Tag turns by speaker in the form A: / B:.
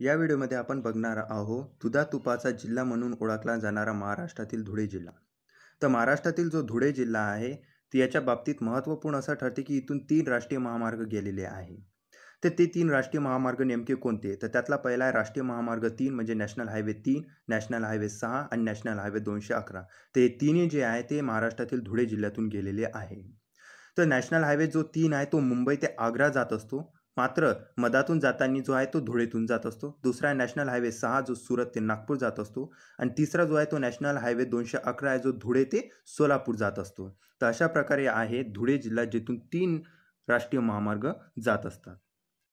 A: या व्हिडिओमध्ये आपण बघणार आहोत दुधा तुपाचा जिल्हा म्हणून ओळखला जाणारा महाराष्ट्रातील धुळे जिल्हा तर महाराष्ट्रातील जो धुळे जिल्हा आहे ती याच्या बाबतीत महत्त्वपूर्ण असं ठरते की इथून तीन राष्ट्रीय महामार्ग गेलेले आहे तर ते तीन राष्ट्रीय महामार्ग नेमके कोणते तर त्यातला पहिला आहे राष्ट्रीय महामार्ग तीन म्हणजे नॅशनल हायवे तीन नॅशनल हायवे सहा आणि नॅशनल हायवे दोनशे अकरा तर हे तिन्ही जे आहे ते महाराष्ट्रातील धुळे जिल्ह्यातून गेलेले आहे तर नॅशनल हायवे जो तीन आहे तो मुंबई ते आग्रा जात असतो मात्र मधातून जाताना जो आहे तो धुळेतून जात असतो दुसरा नॅशनल हायवे सहा जो सुरत ते नागपूर जात असतो आणि तिसरा जो आहे तो नॅशनल हायवे दोनशे अकरा आहे जो धुळे ते सोलापूर जात असतो तर अशा प्रकारे आहे धुळे जिल्हा जिथून तीन राष्ट्रीय महामार्ग जात असतात